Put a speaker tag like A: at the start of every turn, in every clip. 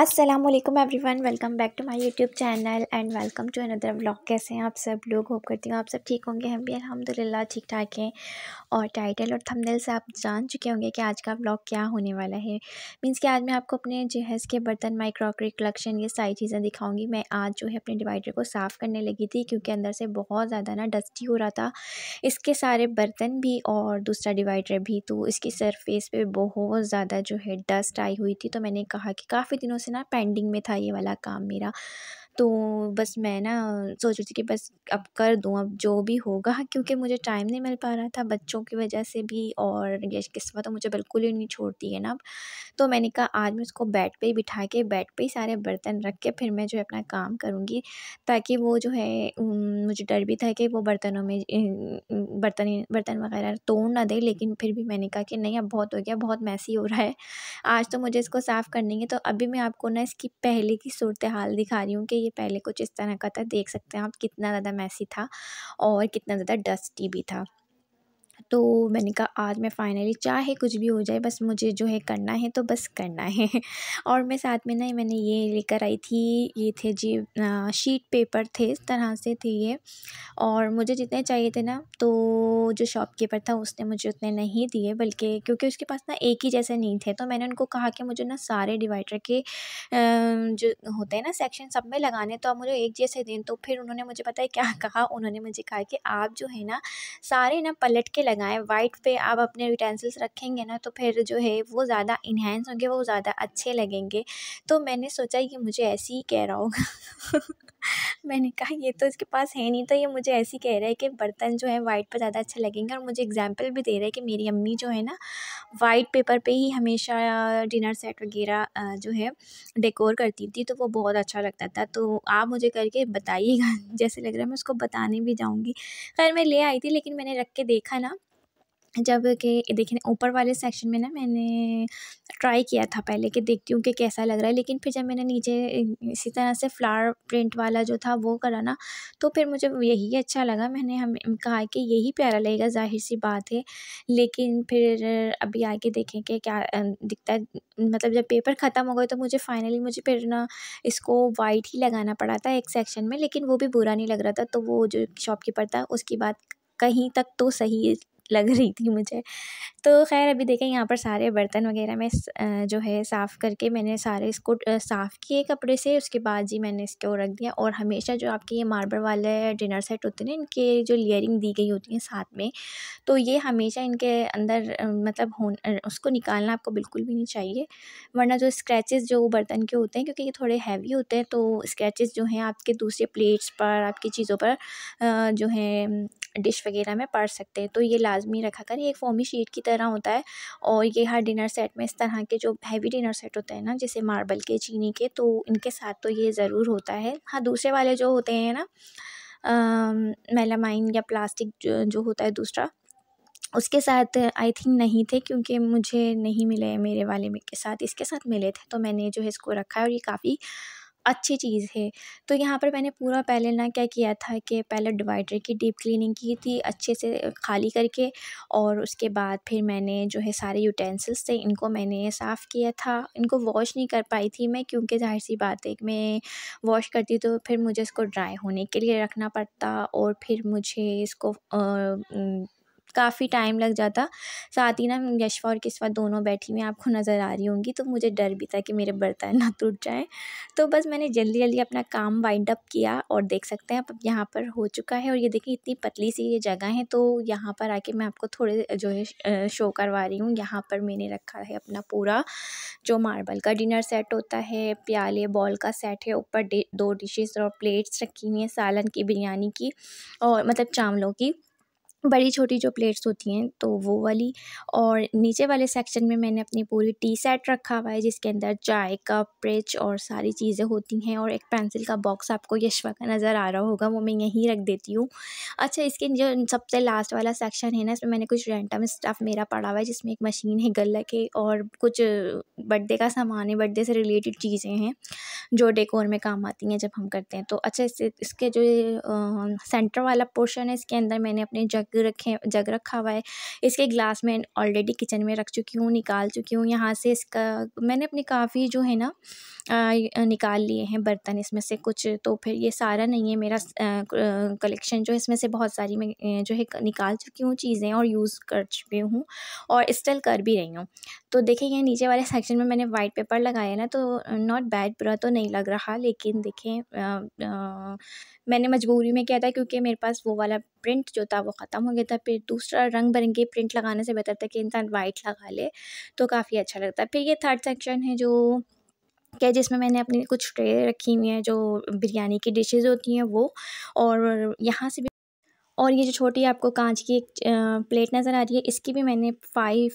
A: अस्सलाम वालेकुम everyone welcome back to my YouTube channel and welcome to another vlog कैसे हैं आप सब लोग होप करती हूँ आप सब ठीक होंगे हम भी अल्हम्दुलिल्लाह ठीक ठाक हैं और टाइटल और थंबनेल से आप जान चुके होंगे कि आज का व्लॉग क्या होने वाला है मींस कि आज मैं आपको अपने जहेज़ के बर्तन माई क्रॉकरी कलेक्शन ये सारी चीज़ें दिखाऊँगी मैं आज जो है अपने डिवाइडर को साफ़ करने लगी थी क्योंकि अंदर से बहुत ज़्यादा ना डस्टी हो रहा था इसके सारे बर्तन भी और दूसरा डिवाइडर भी तो इसकी सरफेस पर बहुत ज़्यादा जो है डस्ट आई हुई थी तो मैंने कहा कि काफ़ी दिनों से ना पेंडिंग में था ये वाला काम मेरा तो बस मैं ना सोच रही थी कि बस अब कर दूँ अब जो भी होगा क्योंकि मुझे टाइम नहीं मिल पा रहा था बच्चों की वजह से भी और यश किस्मत तो मुझे बिल्कुल ही नहीं छोड़ती है ना अब तो मैंने कहा आज मैं उसको बेड पे ही बिठा के बेड पे ही सारे बर्तन रख के फिर मैं जो है अपना काम करूँगी ताकि वो जो है मुझे डर भी था कि वो बर्तनों में बर्तन बर्तन वगैरह तोड़ ना दे लेकिन फिर भी मैंने कहा कि नहीं अब बहुत हो गया बहुत मैसी हो रहा है आज तो मुझे इसको साफ़ करनी है तो अभी मैं आपको ना इसकी पहले की सूरत हाल दिखा रही हूँ कि ये ये पहले कुछ इस तरह का था देख सकते हैं आप कितना ज़्यादा मैसी था और कितना ज़्यादा डस्टी भी था तो मैंने कहा आज मैं फ़ाइनली चाहे कुछ भी हो जाए बस मुझे जो है करना है तो बस करना है और मैं साथ में ना मैंने ये लेकर आई थी ये थे जी शीट पेपर थे इस तरह से थे ये और मुझे जितने चाहिए थे ना तो जो शॉपकीपर था उसने मुझे उतने नहीं दिए बल्कि क्योंकि उसके पास ना एक ही जैसे नहीं थे तो मैंने उनको कहा कि मुझे ना सारे डिवाइडर के जो होते हैं ना सेक्शन सब में लगाने तो आप मुझे एक जैसे दें तो फिर उन्होंने मुझे पता है क्या कहा उन्होंने मुझे कहा कि आप जो है ना सारे ना पलट के लगा लगाएं वाइट पे आप अपने यूटेंसिल्स रखेंगे ना तो फिर जो है वो ज़्यादा इन्हेंस होंगे वो ज़्यादा अच्छे लगेंगे तो मैंने सोचा कि मुझे ऐसे ही कह रहा होगा मैंने कहा ये तो इसके पास है नहीं तो ये मुझे ऐसे ही कह रहा है कि बर्तन जो है वाइट पर ज़्यादा अच्छे लगेंगे और मुझे एग्जाम्पल भी दे रहा है कि मेरी अम्मी जो है ना वाइट पेपर पे ही हमेशा डिनर सेट वगैरह जो है डेकोर करती थी तो वो बहुत अच्छा लगता था तो आप मुझे करके बताइएगा जैसे लग रहा है मैं उसको बताने भी जाऊँगी खैर मैं ले आई थी लेकिन मैंने रख के देखा ना जब के देखने ऊपर वाले सेक्शन में ना मैंने ट्राई किया था पहले कि देखती हूँ कि कैसा लग रहा है लेकिन फिर जब मैंने नीचे इसी तरह से फ्लावर प्रिंट वाला जो था वो करा ना तो फिर मुझे यही अच्छा लगा मैंने हम कहा कि यही प्यारा लगेगा जाहिर सी बात है लेकिन फिर अभी आके देखें कि क्या दिखता है मतलब जब पेपर ख़त्म हो गए तो मुझे फ़ाइनली मुझे फिर ना इसको वाइट ही लगाना पड़ा था एक सेक्शन में लेकिन वो भी बुरा नहीं लग रहा था तो वो जो शॉपकीपर था उसकी बात कहीं तक तो सही लग रही थी मुझे तो खैर अभी देखें यहाँ पर सारे बर्तन वगैरह मैं जो है साफ़ करके मैंने सारे इसको साफ़ किए कपड़े से उसके बाद जी मैंने इसको रख दिया और हमेशा जो आपके ये मार्बल वाले डिनर सेट होते हैं इनके जो लेयरिंग दी गई होती है साथ में तो ये हमेशा इनके अंदर मतलब हो उसको निकालना आपको बिल्कुल भी नहीं चाहिए वरना जो स्क्रैचेज़ जो बर्तन के होते हैं क्योंकि ये थोड़े हैवी होते हैं तो स्क्रैचेज़ जो हैं आपके दूसरे प्लेट्स पर आपकी चीज़ों पर जो है डिश वगैरह में पड़ सकते हैं तो ये लाजमी रखा ये एक फोमी शीट की तरह होता है और ये हर डिनर सेट में इस तरह के जो हैवी डिनर सेट होते हैं ना जैसे मार्बल के चीनी के तो इनके साथ तो ये ज़रूर होता है हाँ दूसरे वाले जो होते हैं ना मेलामाइन या प्लास्टिक जो, जो होता है दूसरा उसके साथ आई थिंक नहीं थे क्योंकि मुझे नहीं मिले मेरे वाले के साथ इसके साथ मिले थे तो मैंने जो है इसको रखा है और ये काफ़ी अच्छी चीज़ है तो यहाँ पर मैंने पूरा पहले ना क्या किया था कि पहले डिवाइडर की डीप क्लीनिंग की थी अच्छे से खाली करके और उसके बाद फिर मैंने जो है सारे यूटेंसिल्स थे इनको मैंने साफ़ किया था इनको वॉश नहीं कर पाई थी मैं क्योंकि जाहिर सी बात है मैं वॉश करती तो फिर मुझे इसको ड्राई होने के लिए रखना पड़ता और फिर मुझे इसको आ, काफ़ी टाइम लग जाता साथ ही ना यशवा और किस्वा दोनों बैठी हुई आपको नज़र आ रही होंगी तो मुझे डर भी था कि मेरे बर्तन ना टूट जाएँ तो बस मैंने जल्दी जल्दी अपना काम वाइंड अप किया और देख सकते हैं अब यहाँ पर हो चुका है और ये देखिए इतनी पतली सी ये जगह है तो यहाँ पर आके मैं आपको थोड़े जो है शो करवा रही हूँ यहाँ पर मैंने रखा है अपना पूरा जो मार्बल का डिनर सेट होता है प्याले बॉल का सेट है ऊपर दो डिशेज़ और प्लेट्स रखी हुई हैं सालन की बिरयानी की और मतलब चावलों की बड़ी छोटी जो प्लेट्स होती हैं तो वो वाली और नीचे वाले सेक्शन में मैंने अपनी पूरी टी सेट रखा हुआ है जिसके अंदर चाय कप ब्रिज और सारी चीज़ें होती हैं और एक पेंसिल का बॉक्स आपको यशवा का नज़र आ रहा होगा वो मैं यहीं रख देती हूँ अच्छा इसके जो सबसे लास्ट वाला सेक्शन है ना इसमें मैंने कुछ रेंटम स्टफ़ मेरा पड़ा हुआ है जिसमें एक मशीन है गलक के और कुछ बर्थडे का सामान है बर्थडे से रिलेटेड चीज़ें हैं जो डेकोर में काम आती हैं जब हम करते हैं तो अच्छा इससे इसके जो सेंटर वाला पोर्शन है इसके अंदर मैंने अपने जग जग रखे जग रखा हुआ है इसके ग्लास मैं ऑलरेडी किचन में रख चुकी हूँ निकाल चुकी हूँ यहाँ से इसका मैंने अपने काफ़ी जो है ना निकाल लिए हैं बर्तन इसमें से कुछ तो फिर ये सारा नहीं है मेरा कलेक्शन जो इसमें से बहुत सारी मैं जो है निकाल चुकी हूँ चीज़ें और यूज़ कर चुकी हूँ और स्टिल कर भी रही हूँ तो देखिए ये नीचे वाले सेक्शन में मैंने वाइट पेपर लगाया ना तो नॉट बैड बुरा तो नहीं लग रहा लेकिन देखें आ, आ, मैंने मजबूरी में किया था क्योंकि मेरे पास वो वाला प्रिंट जो था वो ख़त्म हो गया था फिर दूसरा रंग बिरंगे प्रिंट लगाने से बेहतर था कि इंसान वाइट लगा ले तो काफ़ी अच्छा लगता है फिर ये थर्ड सेक्शन है जो क्या जिसमें मैंने अपनी कुछ ट्रे रखी हुई हैं जो बिरयानी की डिशेज़ होती हैं वो और यहाँ से और ये जो छोटी आपको कांच की एक प्लेट नज़र आ रही है इसकी भी मैंने फाइव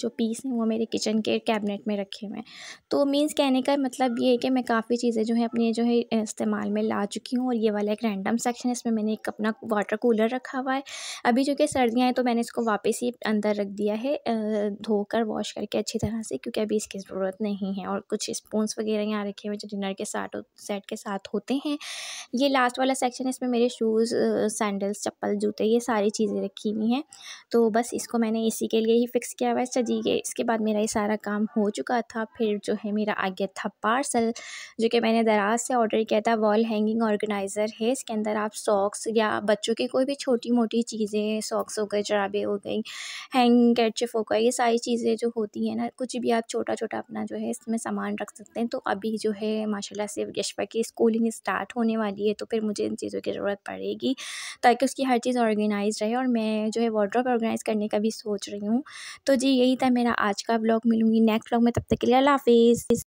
A: जो पीस हैं वो मेरे किचन के कैबिनेट में रखे हुए हैं तो मीन्स कहने का मतलब ये है कि मैं काफ़ी चीज़ें जो है अपने जो है इस्तेमाल में ला चुकी हूँ और ये वाला एक रैंडम सेक्शन है इसमें मैंने एक अपना वाटर कूलर रखा हुआ है अभी जो कि सर्दियाँ हैं तो मैंने इसको वापस ही अंदर रख दिया है धोकर वॉश करके अच्छी तरह से क्योंकि अभी इसकी ज़रूरत नहीं है और कुछ स्पूंस वगैरह यहाँ रखे हुए जो डिनर के साथ सेट के साथ होते हैं ये लास्ट वाला सेक्शन है इसमें मेरे शूज़ सैंडल्स चप्पल चप्पल जूते ये सारी चीज़ें रखी हुई हैं तो बस इसको मैंने इसी के लिए ही फ़िक्स किया हुआ है सजी अच्छा के इसके बाद मेरा ये सारा काम हो चुका था फिर जो है मेरा आ गया था पार्सल जो कि मैंने दराज से ऑर्डर किया था वॉल हैंगिंग ऑर्गेनाइज़र है इसके अंदर आप सॉक्स या बच्चों की कोई भी छोटी मोटी चीज़ें सॉक्स हो गए जराबे हो गई हैंग कैचफ हो गए ये सारी चीज़ें जो होती हैं ना कुछ भी आप छोटा छोटा अपना जो है इसमें सामान रख सकते हैं तो अभी जो है माशाल्लाह से यशपा की स्कूलिंग स्टार्ट होने वाली है तो फिर मुझे इन चीज़ों की ज़रूरत पड़ेगी ताकि उसकी हर चीज़ ऑर्गेनाइज रहे और मैं जो है वार्ड्रॉप ऑर्गेनाइज़ करने का भी सोच रही हूँ तो जी यही था मेरा आज का ब्लॉग मिलूंगी नेक्स्ट ब्लॉग में तब तक के लिए अल्लाह हाफिज़